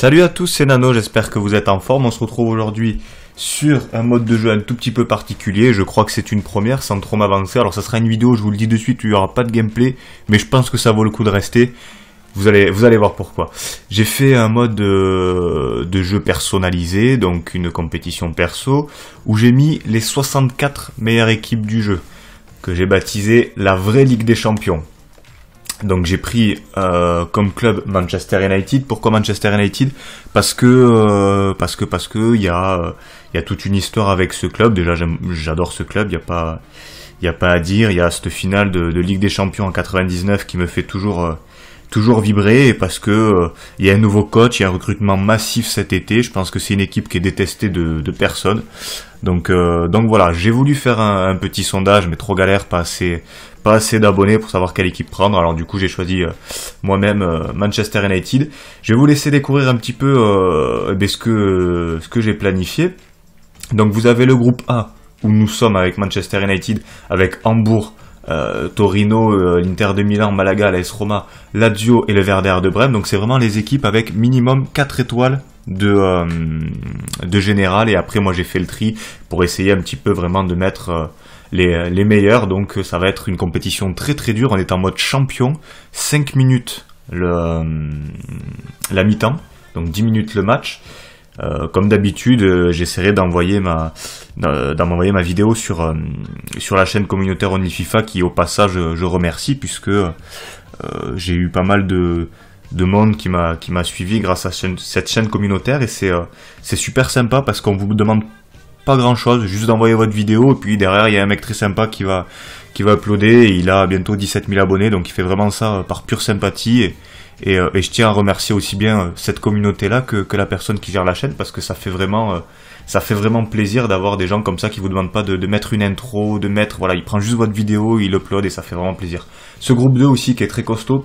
Salut à tous, c'est Nano, j'espère que vous êtes en forme. On se retrouve aujourd'hui sur un mode de jeu un tout petit peu particulier. Je crois que c'est une première sans trop m'avancer. Alors ça sera une vidéo, je vous le dis de suite, il n'y aura pas de gameplay, mais je pense que ça vaut le coup de rester. Vous allez, vous allez voir pourquoi. J'ai fait un mode de, euh, de, jeu personnalisé, donc une compétition perso, où j'ai mis les 64 meilleures équipes du jeu, que j'ai baptisé la vraie Ligue des Champions. Donc j'ai pris euh, comme club Manchester United. Pourquoi Manchester United Parce que euh, parce que parce que il y a il y a toute une histoire avec ce club. Déjà j'adore ce club. Il y a pas il y a pas à dire. Il y a cette finale de, Ligue des Champions en 99 qui me fait toujours euh, toujours vibrer parce que euh, il y a un nouveau coach, il y a un recrutement massif cet été. Je pense que c'est une équipe qui est détestée de, de personne. Donc euh, donc voilà, j'ai voulu faire un, petit sondage, mais trop galère, pas assez pas assez d'abonnés pour savoir quelle équipe prendre. Alors du coup, j'ai choisi euh, moi-même Manchester United. Je vais vous laisser découvrir un petit peu eh ce que ce que j'ai planifié. Donc vous avez le groupe A où nous sommes avec Manchester United, avec Hambourg, euh, Torino, euh, l'Inter de Milan, Malaga, l'AS Roma, Lazio et le Verder de Brême. Donc c'est vraiment les équipes avec minimum 4 étoiles de, euh, de général. Et après, moi j'ai fait le tri pour essayer un petit peu vraiment de mettre les, meilleurs. Donc ça va être une compétition très très dure. On est en mode champion. 5 minutes le, la mi-temps. Donc 10 minutes le match. Euh, comme d'habitude, euh, j'essaierai d'envoyer ma, d'envoyer ma vidéo sur, euh, sur la chaîne communautaire OnlyFIFA qui au passage je remercie puisque j'ai eu pas mal de, monde qui m'a, qui m'a suivi grâce à cette chaîne communautaire et c'est, super sympa parce qu'on vous demande pas grand chose, juste d'envoyer votre vidéo et puis derrière il y a un mec très sympa qui va, qui va uploader et il a bientôt 17 000 abonnés donc il fait vraiment ça par pure sympathie euh, et, je tiens à remercier aussi bien euh, cette communauté-là que, la personne qui gère la chaîne parce que ça fait vraiment, euh, ça fait vraiment plaisir d'avoir des gens comme ça qui vous demandent pas de, mettre une intro, de mettre, voilà, il prend juste votre vidéo, il upload et ça fait vraiment plaisir. Ce groupe 2 aussi qui est très costaud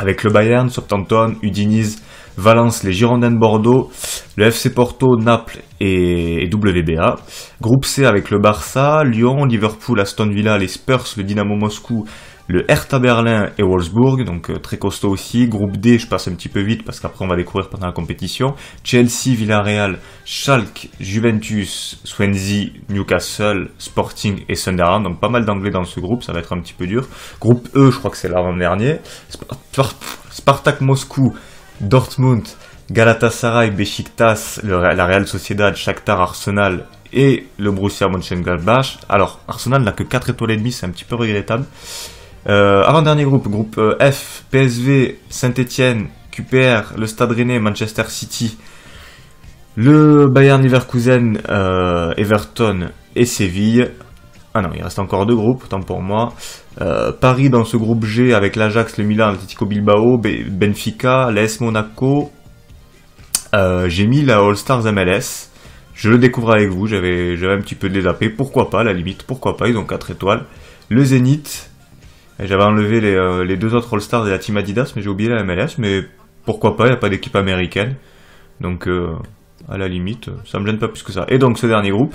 avec le Bayern, Southampton, Udinese, Valence, les Girondins de Bordeaux, le FC Porto, Naples et WBA. Groupe C avec le Barça, Lyon, Liverpool, Aston Villa, les Spurs, le Dynamo Moscou, le Hertha Berlin et Wolfsburg, donc euh, très costaud aussi. Groupe D, je passe un petit peu vite parce qu'après on va découvrir pendant la compétition. Chelsea, Villarreal, Schalke, Juventus, Swansea, Newcastle, Sporting et Sunderland. Donc pas mal d'anglais dans ce groupe, ça va être un petit peu dur. Groupe E, je crois que c'est l'avant-dernier. Spartak Moscou, Dortmund, Galatasaray, Besiktas, la Real Sociedad, Shakhtar, Arsenal et le Borussia Mönchengladbach. Alors, Arsenal n'a que 4 étoiles et demie, c'est un petit peu regrettable. Euh, avant-dernier groupe, groupe euh, F, PSV, Saint-Etienne, QPR, le Stade Rennais, Manchester City, le Bayern Leverkusen, euh, Everton et Séville. Ah non, il reste encore deux groupes, tant pour moi. Paris dans ce groupe G avec l'Ajax, le Milan, l'Atletico Bilbao, Benfica, l'AS Monaco. J'ai mis la All Stars MLS. Je le découvre avec vous, j'avais un petit peu de Pourquoi pas, la limite, pourquoi pas, ils ont 4 étoiles. Le Zénith, j'avais enlevé euh, les, deux autres All-Stars de la team Adidas, mais j'ai oublié la MLS. Mais pourquoi pas, il n'y a pas d'équipe américaine. Donc, euh, à la limite, ça me gêne pas plus que ça. Et donc, ce dernier groupe,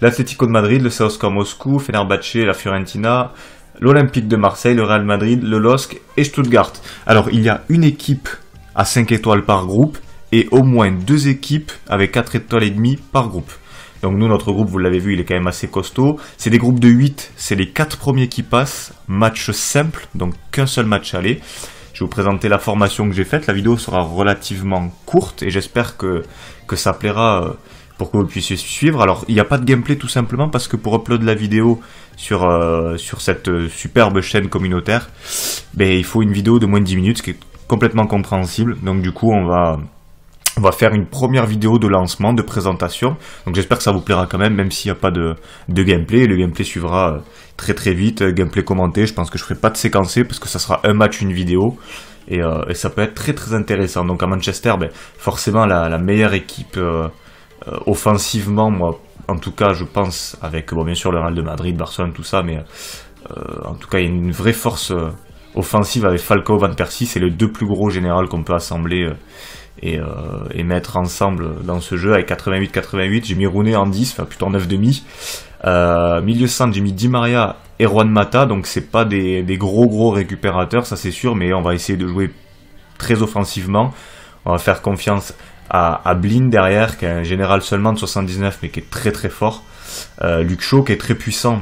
l'Atlético de Madrid, le CSKA Moscou, Fenerbahce, la Fiorentina, l'Olympique de Marseille, le Real Madrid, le LOSC et Stuttgart. Alors, il y a une équipe à 5 étoiles par groupe et au moins deux équipes avec 4 étoiles et demie par groupe. Donc nous, notre groupe, vous l'avez vu, il est quand même assez costaud. C'est des groupes de 8, c'est les 4 premiers qui passent. Match simple, donc qu'un seul match aller. Je vais vous présenter la formation que j'ai faite. La vidéo sera relativement courte et j'espère que, que ça plaira euh, pour que vous puissiez suivre. Alors, il n'y a pas de gameplay tout simplement parce que pour uploader la vidéo sur, euh, sur cette euh, superbe chaîne communautaire, ben, il faut une vidéo de moins de 10 minutes, ce qui est complètement compréhensible. Donc du coup, on va, on va faire une première vidéo de lancement, de présentation. Donc j'espère que ça vous plaira quand même, même s'il n'y a pas de, gameplay. Le gameplay suivra euh, très très vite, euh, gameplay commenté. Je pense que je ferai pas de séquencé parce que ça sera un match, une vidéo. Et, euh, ça peut être très très intéressant. Donc à Manchester, ben, forcément la, meilleure équipe offensivement, moi en tout cas je pense, avec bon, bien sûr le Real de Madrid, Barcelone, tout ça, mais en tout cas il y a une vraie force offensive avec Falcao, Van Persie. C'est le deux plus gros général qu'on peut assembler euh, et, mettre ensemble dans ce jeu avec 88-88. J'ai mis Rooney en 10, enfin plutôt en 9,5. Euh, milieu centre, j'ai mis Di Maria et Juan Mata, donc c'est pas des, gros gros récupérateurs, ça c'est sûr, mais on va essayer de jouer très offensivement. On va faire confiance à, Blin derrière, qui est un général seulement de 79, mais qui est très très fort. Euh, Luke qui est très puissant,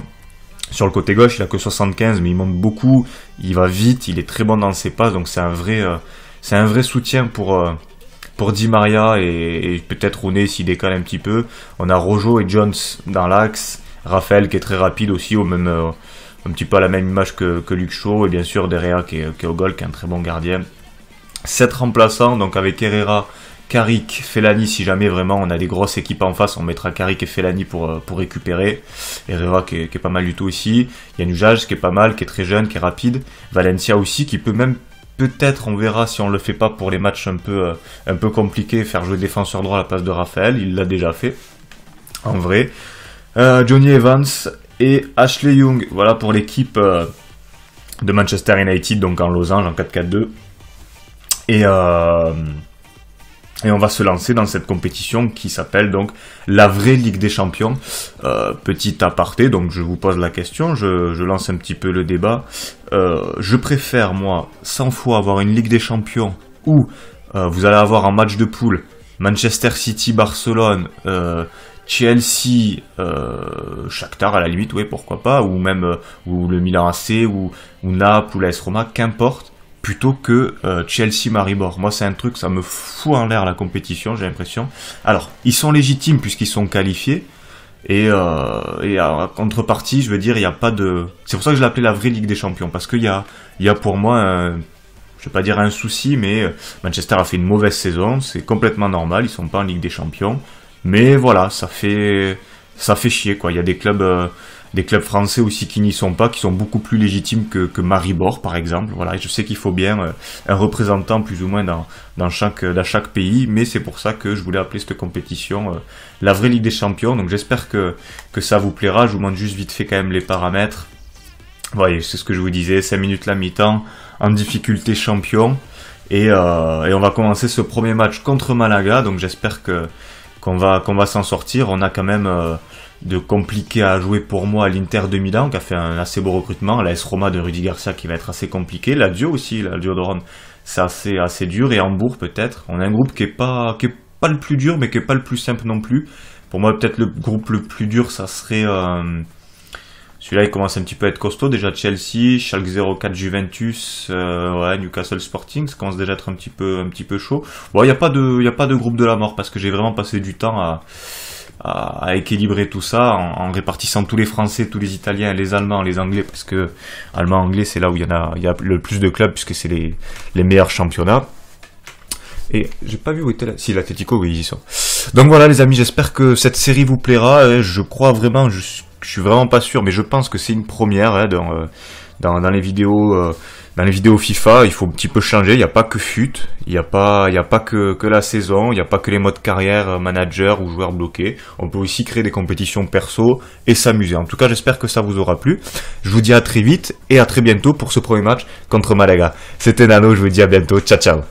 sur le côté gauche, il a que 75, mais il monte beaucoup, il va vite, il est très bon dans ses passes, donc c'est un vrai, euh, c'est un vrai soutien pour, pour Di Maria et, peut-être Rooney s'il décale un petit peu, on a Rojo et Jones dans l'axe, Raphaël qui est très rapide aussi, au même, euh, un petit peu à la même image que, que et bien sûr Derrea qui est, au goal, qui est un très bon gardien. 7 remplaçants, donc avec Herrera, Carrick, Felani, si jamais vraiment on a des grosses équipes en face, on mettra Carrick et Felani euh, pour, récupérer. Herrera qui est, pas mal du tout aussi. Yanujaj qui est pas mal, qui est très jeune, qui est rapide. Valencia aussi qui peut même Peut-être on verra si on le fait pas pour les matchs un peu, euh, un peu compliqués, faire jouer défenseur droit à la place de Raphaël, il l'a déjà fait, en vrai. Euh, Johnny Evans et Ashley Young, voilà pour l'équipe euh, de Manchester United, donc en Losange en 4-4-2. Et et on va se lancer dans cette compétition qui s'appelle donc la vraie Ligue des Champions. Euh, petit aparté, donc je vous pose la question, je, lance un petit peu le débat. Euh, je préfère moi 100 fois avoir une Ligue des Champions où euh, vous allez avoir un match de poule Manchester City, Barcelone, Chelsea, euh, Shakhtar à la limite, oui pourquoi pas, ou même ou le Milan AC, ou, ou Naples, ou s Roma, qu'importe plutôt que euh, Chelsea-Maribor. Moi, c'est un truc, ça me fout en l'air la compétition, j'ai l'impression. Alors, ils sont légitimes puisqu'ils sont qualifiés. Et, euh, en contrepartie, je veux dire, il n'y a pas de... C'est pour ça que je l'appelais la vraie Ligue des Champions, parce qu'il y a, y a pour moi je vais pas dire un souci, mais euh, Manchester a fait une mauvaise saison, c'est complètement normal, ils sont pas en Ligue des Champions, mais voilà, ça fait ça fait chier quoi. Il y a des clubs, euh, des clubs français aussi qui n'y sont pas, qui sont beaucoup plus légitimes que, que Maribor par exemple. Voilà, je sais qu'il faut bien euh, un représentant plus ou moins dans, dans, chaque, dans chaque pays, mais c'est pour ça que je voulais appeler cette compétition euh, la vraie Ligue des Champions. Donc j'espère que, que ça vous plaira. Je vous montre juste vite fait quand même les paramètres. Voyez, c'est ce que je vous disais, 5 minutes la mi-temps, en difficulté champion. Et, euh, et on va commencer ce premier match contre Malaga, donc j'espère que qu'on va qu'on va s'en sortir. On a quand même de compliqué à jouer pour moi à l'Inter de Milan, qui a fait un assez beau recrutement, la S Roma de Rudy Garcia qui va être assez compliqué, la Dio aussi, la Dio de Rome, c'est assez, assez dur, et Hambourg peut-être. On a un groupe qui est pas, qui est pas le plus dur, mais qui est pas le plus simple non plus. Pour moi, peut-être le groupe le plus dur, ça serait, euh, celui-là, il commence un petit peu à être costaud. Déjà Chelsea, Schalke 04 Juventus, euh, Newcastle Sporting, ça commence déjà à être un petit peu, un petit peu chaud. Bon, il n'y a pas de, il a pas de groupe de la mort parce que j'ai vraiment passé du temps à, à, équilibrer tout ça en, répartissant tous les Français, tous les Italiens, les Allemands, les Anglais, parce que Allemand-Anglais c'est là où il y en a, il y a le plus de clubs puisque c'est les, les meilleurs championnats. Et j'ai pas vu où était la... Si, l'Atletico, oui, ils sont. Donc voilà, les amis, j'espère que cette série vous plaira. Hein. Je crois vraiment, je, suis vraiment pas sûr, mais je pense que c'est une première hein, dans, euh, dans, dans, les vidéos. Euh, dans les vidéos FIFA, il faut un petit peu changer. Il n'y a pas que fut, il n'y a pas, il y a pas que, que la saison, il n'y a pas que les modes carrière, euh, manager ou joueur bloqué. On peut aussi créer des compétitions perso et s'amuser. En tout cas, j'espère que ça vous aura plu. Je vous dis à très vite et à très bientôt pour ce premier match contre Malaga. C'était Nano, je vous dis à bientôt. Ciao, ciao.